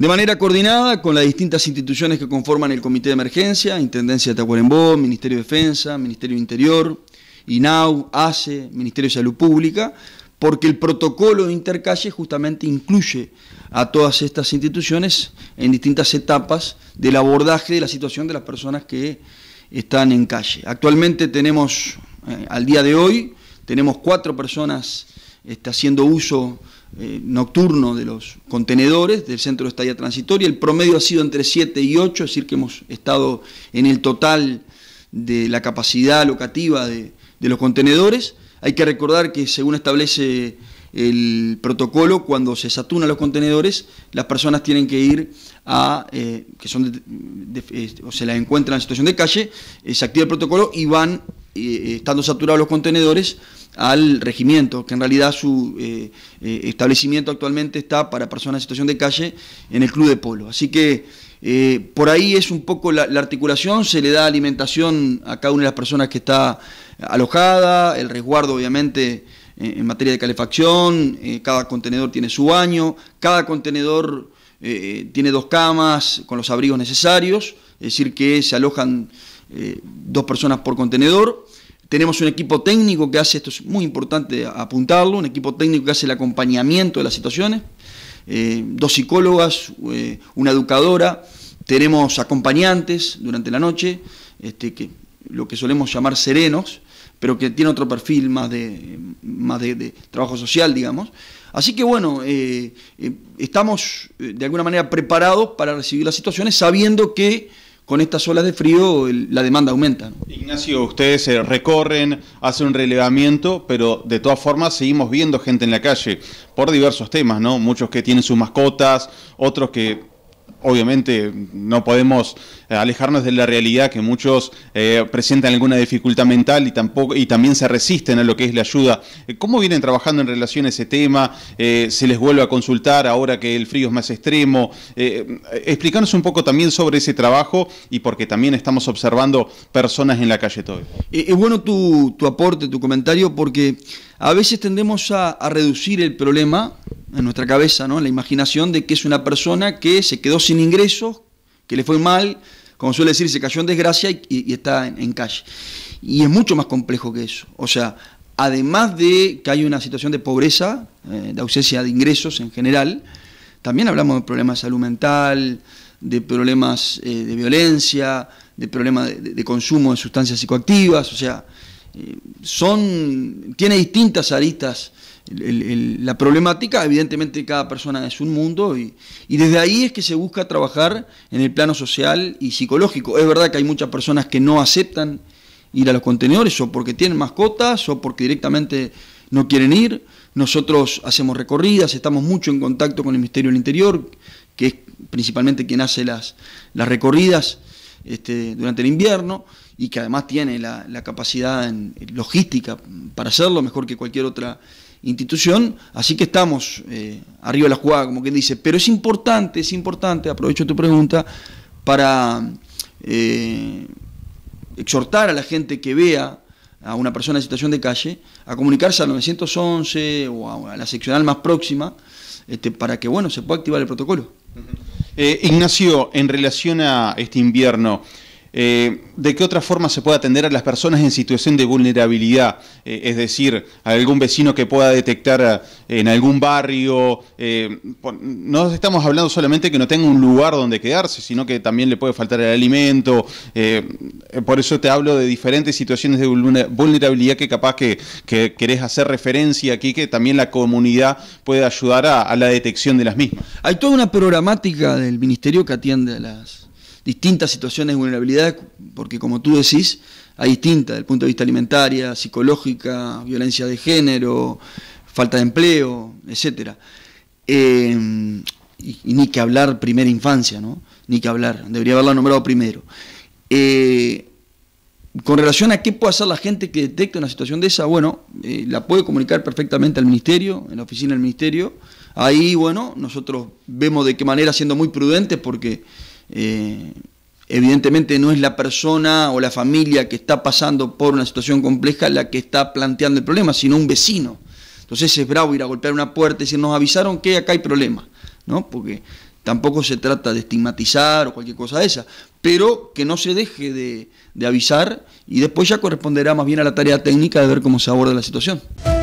de manera coordinada con las distintas instituciones que conforman el Comité de Emergencia, Intendencia de Tacuarembó, Ministerio de Defensa, Ministerio de Interior, INAU, ACE, Ministerio de Salud Pública, porque el protocolo de intercalle justamente incluye a todas estas instituciones en distintas etapas del abordaje de la situación de las personas que están en calle. Actualmente tenemos, eh, al día de hoy, tenemos cuatro personas este, haciendo uso eh, nocturno de los contenedores del centro de estadía transitoria. El promedio ha sido entre 7 y 8, es decir, que hemos estado en el total de la capacidad locativa de, los contenedores. Hay que recordar que según establece el protocolo, cuando se saturan los contenedores, las personas tienen que ir a, eh, que son, eh, o se las encuentran en situación de calle, se activa el protocolo y van estando saturados los contenedores, al regimiento, que en realidad su eh, eh, establecimiento actualmente está para personas en situación de calle en el Club de Polo. Así que eh, por ahí es un poco la, articulación, se le da alimentación a cada una de las personas que está alojada, el resguardo obviamente en, materia de calefacción, cada contenedor tiene su baño, cada contenedor tiene dos camas con los abrigos necesarios, es decir, que se alojan eh, dos personas por contenedor. Tenemos un equipo técnico que hace, esto es muy importante apuntarlo, un equipo técnico que hace el acompañamiento de las situaciones, eh, dos psicólogas, eh, una educadora, tenemos acompañantes durante la noche, este, que, lo que solemos llamar serenos, pero que tiene otro perfil más de, más de, trabajo social, digamos. Así que bueno, estamos de alguna manera preparados para recibir las situaciones sabiendo que con estas olas de frío la demanda aumenta. Ignacio, ustedes eh, recorren, hacen un relevamiento, pero de todas formas seguimos viendo gente en la calle por diversos temas, ¿no? Muchos que tienen sus mascotas, otros que obviamente no podemos eh, alejarnos de la realidad que muchos eh, presentan alguna dificultad mental y tampoco y también se resisten a lo que es la ayuda. Eh, ¿Cómo vienen trabajando en relación a ese tema? ¿Se les vuelve a consultar ahora que el frío es más extremo? explicarnos un poco también sobre ese trabajo y porque también estamos observando personas en la calle todo. Es bueno tu, aporte, tu comentario, porque a veces tendemos a reducir el problema en nuestra cabeza, ¿no? la imaginación de que es una persona que se quedó sin ingresos, que le fue mal, como suele decir, se cayó en desgracia y, está en, calle. Y es mucho más complejo que eso. O sea, además de que hay una situación de pobreza, eh, de ausencia de ingresos en general, también hablamos de problemas de salud mental, de problemas eh, de violencia, de problemas de, consumo de sustancias psicoactivas, o sea, eh, son, tiene distintas aristas la problemática, evidentemente cada persona es un mundo y, desde ahí es que se busca trabajar en el plano social y psicológico. Es verdad que hay muchas personas que no aceptan ir a los contenedores o porque tienen mascotas o porque directamente no quieren ir. Nosotros hacemos recorridas, estamos mucho en contacto con el Ministerio del Interior, que es principalmente quien hace las, recorridas este, durante el invierno y que además tiene la, capacidad en, logística para hacerlo mejor que cualquier otra institución, así que estamos eh, arriba de la jugada, como quien dice. Pero es importante, es importante, aprovecho tu pregunta, para eh, exhortar a la gente que vea a una persona en situación de calle a comunicarse al 911 o a, la seccional más próxima este, para que bueno se pueda activar el protocolo. Eh, Ignacio, en relación a este invierno, eh, ¿De qué otra forma se puede atender a las personas en situación de vulnerabilidad? Eh, es decir, a algún vecino que pueda detectar eh, en algún barrio. no estamos hablando solamente que no tenga un lugar donde quedarse, sino que también le puede faltar el alimento. por eso te hablo de diferentes situaciones de vulnerabilidad que capaz que, querés hacer referencia aquí, que también la comunidad puede ayudar a la detección de las mismas. Hay toda una programática del ministerio que atiende a las distintas situaciones de vulnerabilidad, porque como tú decís, hay distintas, desde el punto de vista alimentaria, psicológica, violencia de género, falta de empleo, etc. Eh, y, ni que hablar primera infancia, ¿no? Ni que hablar, debería haberla nombrado primero. Eh, con relación a qué puede hacer la gente que detecta una situación de esa, bueno, eh, la puede comunicar perfectamente al ministerio, en la oficina del ministerio. Ahí, bueno, nosotros vemos de qué manera, siendo muy prudentes, porque eh, evidentemente no es la persona o la familia que está pasando por una situación compleja la que está planteando el problema, sino un vecino. Entonces es bravo ir a golpear una puerta y decir, nos avisaron que acá hay problema ¿no? Porque tampoco se trata de estigmatizar o cualquier cosa de esa, pero que no se deje de, de avisar y después ya corresponderá más bien a la tarea técnica de ver cómo se aborda la situación.